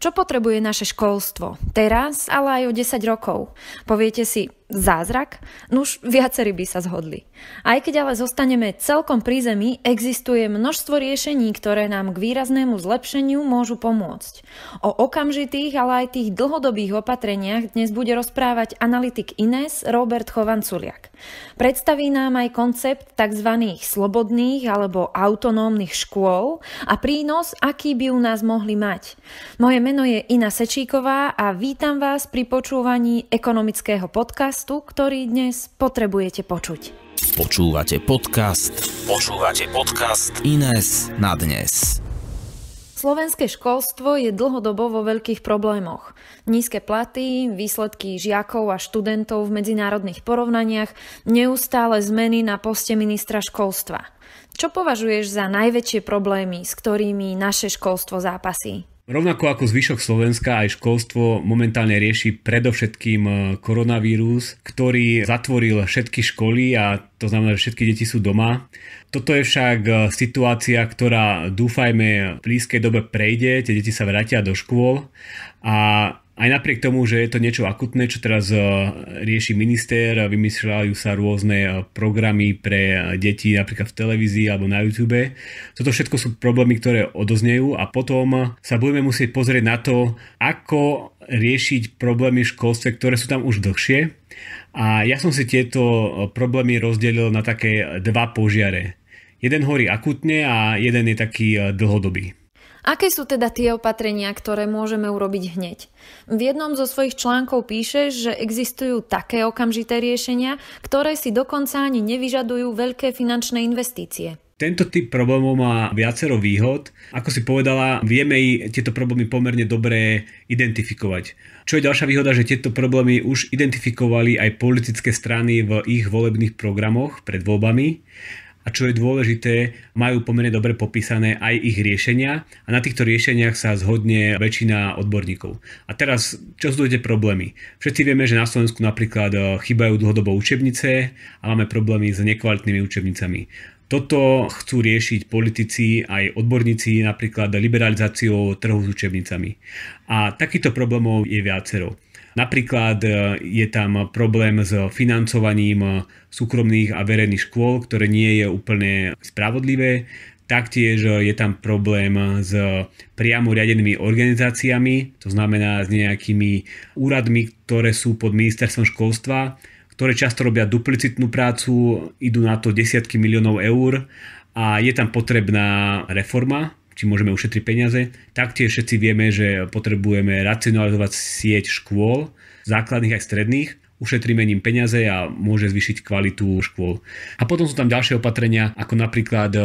Čo potrebuje naše školstvo? Teraz, ale aj o 10 rokov. Poviete si, zázrak? Nuž, no viacerí by sa zhodli. Aj keď ale zostaneme celkom pri zemi, existuje množstvo riešení, ktoré nám k výraznému zlepšeniu môžu pomôcť. O okamžitých, ale aj tých dlhodobých opatreniach dnes bude rozprávať analytik Ines Robert Chovanculiak. Predstaví nám aj koncept tzv. slobodných alebo autonómnych škôl a prínos, aký by u nás mohli mať. Moje meno je Ina Sečíková a vítam vás pri počúvaní ekonomického podcastu podcastu, ktorý dnes potrebujete počuť. Počúvate podcast. Počúvate podcast Ines na dnes. Slovenské školstvo je dlhodobo vo veľkých problémoch. Nízke platy, výsledky žiakov a študentov v medzinárodných porovnaniach, neustále zmeny na poste ministra školstva. Čo považuješ za najväčšie problémy, s ktorými naše školstvo zápasí? Rovnako ako zvyšok Slovenska aj školstvo momentálne rieši predovšetkým e, koronavírus, ktorý zatvoril všetky školy a to znamená, že všetky deti sú doma. Toto je však e, situácia, ktorá dúfajme v blízkej dobe prejde, tie deti sa vrátia do škôl a aj napriek tomu, že je to niečo akutné, čo teraz eh, rieši minister, vymýšľajú sa rôzne eh, programy pre eh, deti napríklad v televízii alebo na YouTube. Toto všetko sú problémy, ktoré odoznejú a potom sa budeme musieť pozrieť na to, ako riešiť problémy v školstve, ktoré sú tam už dlhšie. A ja som si tieto problémy rozdelil na také dva požiare. Jeden horí akutne a jeden je taký dlhodobý. Aké sú teda tie opatrenia, ktoré môžeme urobiť hneď? V jednom zo svojich článkov píše, že existujú také okamžité riešenia, ktoré si dokonca ani nevyžadujú veľké finančné investície. Tento typ problémov má viacero výhod. Ako si povedala, vieme tieto problémy pomerne dobre identifikovať. Čo je ďalšia výhoda, že tieto problémy už identifikovali aj politické strany v ich volebných programoch pred voľbami a čo je dôležité, majú pomerne dobre popísané aj ich riešenia a na týchto riešeniach sa zhodne väčšina odborníkov. A teraz, čo sú tie problémy? Všetci vieme, že na Slovensku napríklad eh, chýbajú dlhodobo učebnice a máme problémy s nekvalitnými učebnicami. Toto chcú riešiť politici aj odborníci napríklad liberalizáciou trhu s učebnicami. A takýchto problémov je viacero. Napríklad e, je tam problém s financovaním e, súkromných a verejných škôl, ktoré nie je úplne spravodlivé. Taktiež e, je tam problém s priamo riadenými organizáciami, to znamená s nejakými úradmi, ktoré sú pod ministerstvom školstva, ktoré často robia duplicitnú prácu, idú na to desiatky miliónov eur a je tam potrebná reforma či môžeme ušetriť peniaze. Taktiež všetci vieme, že potrebujeme racionalizovať sieť škôl, základných aj stredných, ušetríme ním peniaze a môže zvýšiť kvalitu škôl. A potom sú tam ďalšie opatrenia, ako napríklad e,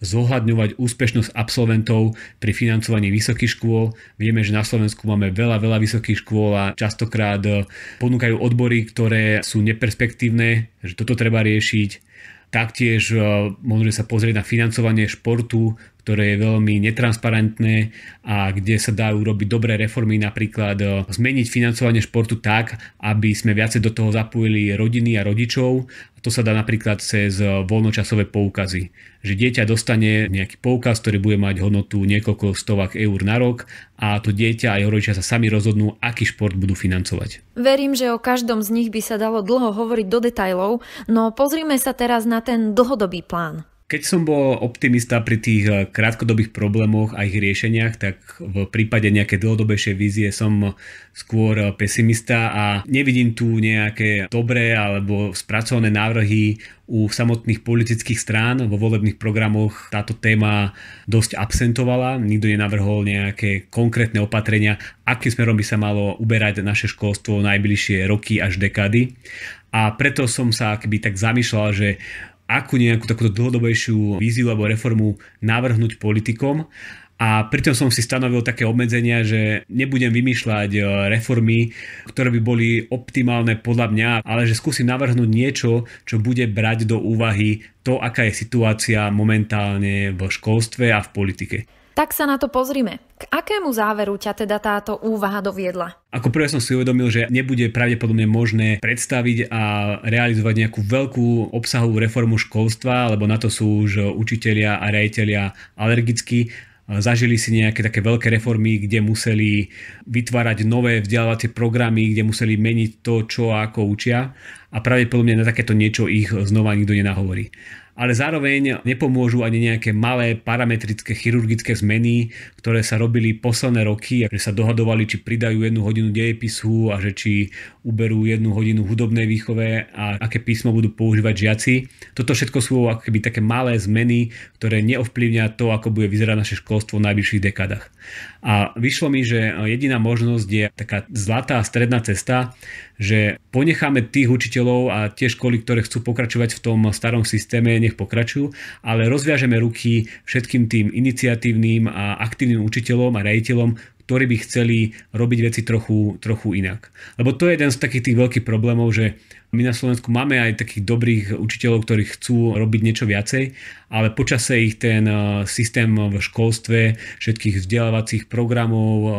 zohľadňovať úspešnosť absolventov pri financovaní vysokých škôl. Vieme, že na Slovensku máme veľa, veľa vysokých škôl a častokrát e, ponúkajú odbory, ktoré sú neperspektívne, že toto treba riešiť. Taktiež e, môžeme sa pozrieť na financovanie športu, ktoré je veľmi netransparentné a kde sa dajú robiť dobré reformy, napríklad eh, zmeniť financovanie športu tak, aby sme viacej do toho zapojili rodiny a rodičov. To sa dá napríklad cez eh, voľnočasové poukazy. Že dieťa dostane nejaký poukaz, ktorý bude mať hodnotu niekoľko stovák eur na rok a to dieťa a jeho rodičia sa sami rozhodnú, aký šport budú financovať. Verím, že o každom z nich by sa dalo dlho hovoriť do detajlov, no pozrime sa teraz na ten dlhodobý plán. Keď som bol optimista pri tých eh, krátkodobých problémoch a ich riešeniach, tak v prípade nejakej dlhodobejšej vízie som skôr eh, pesimista a nevidím tu nejaké dobré alebo spracované návrhy u samotných politických strán. Vo volebných programoch táto téma dosť absentovala. Nikto nenavrhol nejaké konkrétne opatrenia, akým smerom by sa malo uberať naše školstvo najbližšie roky až dekády. A preto som sa akby tak zamýšľal, že akú nejakú takúto dlhodobejšiu víziu alebo reformu navrhnúť politikom. A pritom som si stanovil také obmedzenia, že nebudem vymýšľať e, reformy, ktoré by boli optimálne podľa mňa, ale že skúsim navrhnúť niečo, čo bude brať do úvahy to, aká je situácia momentálne v školstve a v politike. Tak sa na to pozrime. K akému záveru ťa teda táto úvaha doviedla? Ako prvé som si uvedomil, že nebude pravdepodobne možné predstaviť a realizovať nejakú veľkú obsahovú reformu školstva, lebo na to sú už učitelia a rejiteľia alergickí zažili si nejaké také veľké reformy, kde museli vytvárať nové vzdelávacie programy, kde museli meniť to, čo a ako učia a pravdepodobne na takéto niečo ich znova nikto nenahovorí ale zároveň nepomôžu ani nejaké malé parametrické chirurgické zmeny, ktoré sa robili posledné roky, že sa dohadovali, či pridajú jednu hodinu dejepisu a že či uberú jednu hodinu hudobnej výchove a aké písmo budú používať žiaci. Toto všetko sú akoby také malé zmeny, ktoré neovplyvňa to, ako bude vyzerať naše školstvo v najbližších dekádach. A vyšlo mi, že jediná možnosť je taká zlatá stredná cesta, že ponecháme tých učiteľov a tie školy, ktoré chcú pokračovať v tom starom systéme, nech pokračujú, ale rozviažeme ruky všetkým tým iniciatívnym a aktívnym učiteľom a rejiteľom, ktorí by chceli robiť veci trochu, trochu inak. Lebo to je jeden z takých tých veľkých problémov, že my na Slovensku máme aj takých dobrých učiteľov, ktorí chcú robiť niečo viacej, ale počase ich ten e, systém v školstve, všetkých vzdelávacích programov, e,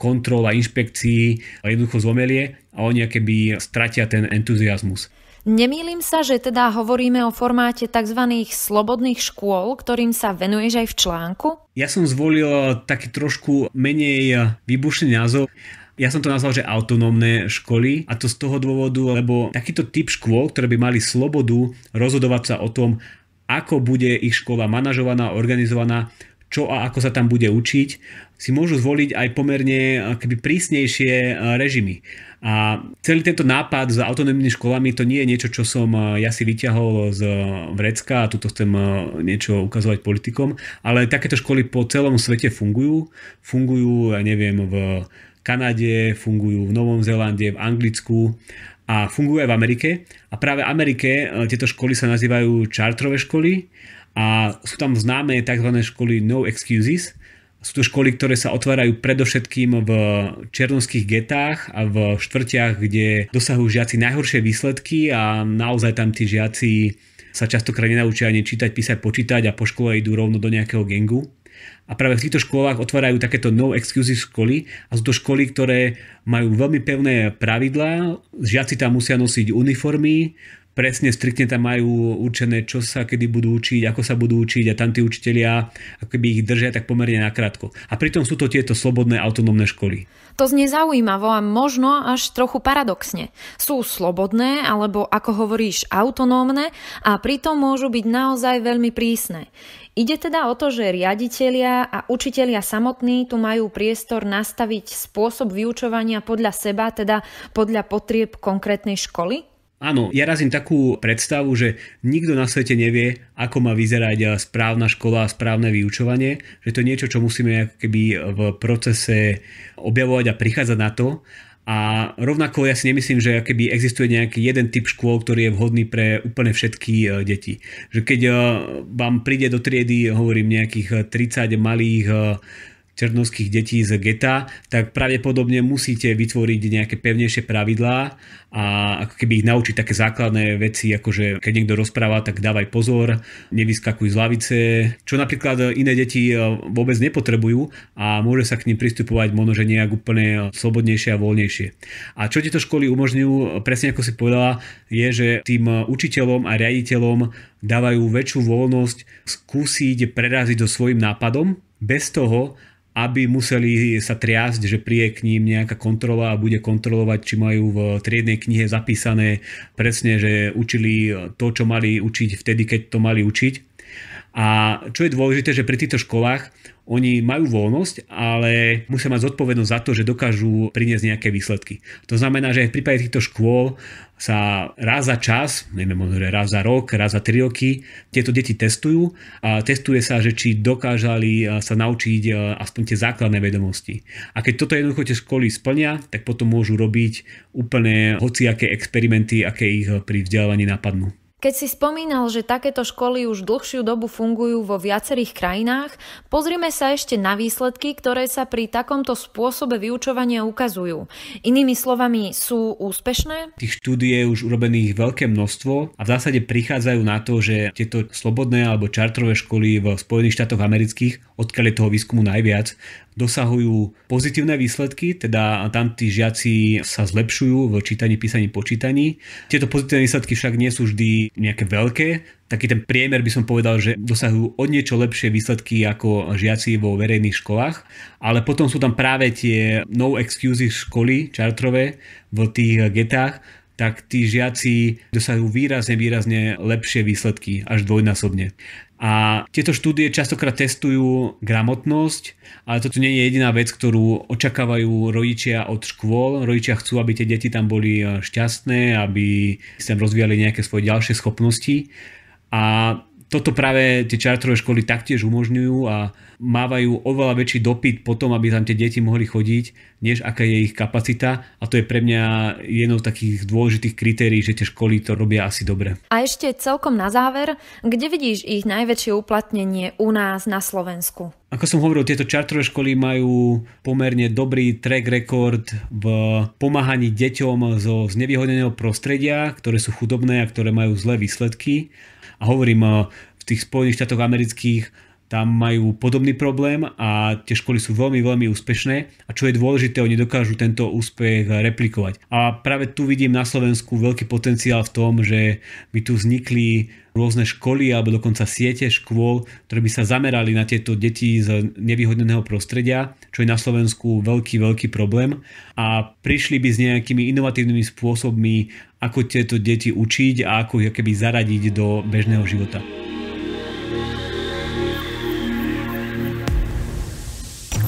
kontrol a inšpekcií jednoducho zomelie a oni keby stratia ten entuziasmus. Nemýlim sa, že teda hovoríme o formáte tzv. slobodných škôl, ktorým sa venuješ aj v článku? Ja som zvolil taký trošku menej výbušný názov. Ja som to nazval, že autonómne školy a to z toho dôvodu, lebo takýto typ škôl, ktoré by mali slobodu rozhodovať sa o tom, ako bude ich škola manažovaná, organizovaná, čo a ako sa tam bude učiť, si môžu zvoliť aj pomerne keby prísnejšie e, režimy. A celý tento nápad s autonómnymi školami to nie je niečo, čo som eh, ja si vyťahol z eh, vrecka a tuto chcem eh, niečo ukazovať politikom, ale takéto školy po celom svete fungujú. Fungujú, ja neviem, v Kanade, fungujú v Novom Zélande, v Anglicku a fungujú aj v Amerike. A práve v Amerike tieto školy sa nazývajú čartrové školy a sú tam známe tzv. školy No Excuses, sú to školy, ktoré sa otvárajú predovšetkým v černovských getách a v štvrtiach, kde dosahujú žiaci najhoršie výsledky a naozaj tam tí žiaci sa častokrát nenaučia ani čítať, písať, počítať a po škole idú rovno do nejakého gengu. A práve v týchto školách otvárajú takéto no excuses školy a sú to školy, ktoré majú veľmi pevné pravidlá. Žiaci tam musia nosiť uniformy, presne striktne tam majú určené, čo sa kedy budú učiť, ako sa budú učiť a tam tí učiteľia akoby ich držia tak pomerne nakrátko. A pritom sú to tieto slobodné autonómne školy. To znie zaujímavo a možno až trochu paradoxne. Sú slobodné, alebo ako hovoríš, autonómne a pritom môžu byť naozaj veľmi prísne. Ide teda o to, že riaditeľia a učitelia samotní tu majú priestor nastaviť spôsob vyučovania podľa seba, teda podľa potrieb konkrétnej školy? Áno, ja razím takú predstavu, že nikto na svete nevie, ako má vyzerať eh, správna škola, a správne vyučovanie, že to je niečo, čo musíme keby eh, v procese objavovať a prichádzať na to. A rovnako ja si nemyslím, že keby existuje nejaký jeden typ škôl, ktorý je vhodný pre úplne všetky eh, deti. Že keď vám príde do triedy, hovorím, nejakých 30 malých černovských detí z geta, tak pravdepodobne musíte vytvoriť nejaké pevnejšie pravidlá a ako keby ich naučiť také základné veci, ako že keď niekto rozpráva, tak dávaj pozor, nevyskakuj z lavice, čo napríklad iné deti eh, vôbec nepotrebujú a môže sa k ním pristupovať možno, že nejak úplne slobodnejšie a voľnejšie. A čo tieto školy umožňujú, presne ako si povedala, je, že tým učiteľom a riaditeľom dávajú väčšiu voľnosť skúsiť preraziť so svojím nápadom bez toho, aby museli sa triasť, že prie k ním nejaká kontrola a bude kontrolovať, či majú v triednej knihe zapísané presne, že učili to, čo mali učiť vtedy, keď to mali učiť. A čo je dôležité, že pri týchto školách oni majú voľnosť, ale musia mať zodpovednosť za to, že dokážu priniesť nejaké výsledky. To znamená, že aj v prípade týchto škôl sa raz za čas, neviem, možno raz za rok, raz za tri roky, tieto deti testujú a testuje sa, že či dokážali eh, sa naučiť eh, aspoň tie základné vedomosti. A keď toto jednoducho tie školy splnia, tak potom môžu robiť úplne hociaké experimenty, aké ich pri vzdelávaní napadnú. Keď si spomínal, že takéto školy už dlhšiu dobu fungujú vo viacerých krajinách, pozrime sa ešte na výsledky, ktoré sa pri takomto spôsobe vyučovania ukazujú. Inými slovami, sú úspešné? Tých štúdie je už urobených veľké množstvo a v zásade prichádzajú na to, že tieto slobodné alebo čartrové školy v Spojených štátoch amerických odkiaľ je toho výskumu najviac, dosahujú pozitívne výsledky, teda tam tí žiaci sa zlepšujú v čítaní, písaní, počítaní. Tieto pozitívne výsledky však nie sú vždy nejaké veľké, taký ten priemer by som povedal, že dosahujú od niečo lepšie výsledky ako žiaci vo verejných školách, ale potom sú tam práve tie no excuses školy čartrové v tých getách, tak tí žiaci dosahujú výrazne, výrazne lepšie výsledky, až dvojnásobne. A tieto štúdie častokrát testujú gramotnosť, ale to nie je jediná vec, ktorú očakávajú rodičia od škôl. Rodičia chcú, aby tie deti tam boli eh, šťastné, aby sa rozvíjali nejaké svoje ďalšie schopnosti. A toto práve tie čartrové školy taktiež umožňujú a mávajú oveľa väčší dopyt po tom, aby tam tie deti mohli chodiť, než aká je ich kapacita a to je pre mňa jednou z takých dôležitých kritérií, že tie školy to robia asi dobre. A ešte celkom na záver, kde vidíš ich najväčšie uplatnenie u nás na Slovensku? Ako som hovoril, tieto čartrové školy majú pomerne dobrý track record v pomáhaní deťom zo znevýhodneného prostredia, ktoré sú chudobné a ktoré majú zlé výsledky. A hovorím, eh, v tých Spojených štátoch amerických tam majú podobný problém a tie školy sú veľmi, veľmi úspešné a čo je dôležité, oni dokážu tento úspech replikovať. A práve tu vidím na Slovensku veľký potenciál v tom, že by tu vznikli rôzne školy alebo dokonca siete škôl, ktoré by sa zamerali na tieto deti z nevyhodneného prostredia, čo je na Slovensku veľký, veľký problém a prišli by s nejakými inovatívnymi spôsobmi, ako tieto deti učiť a ako ich keby zaradiť do bežného života.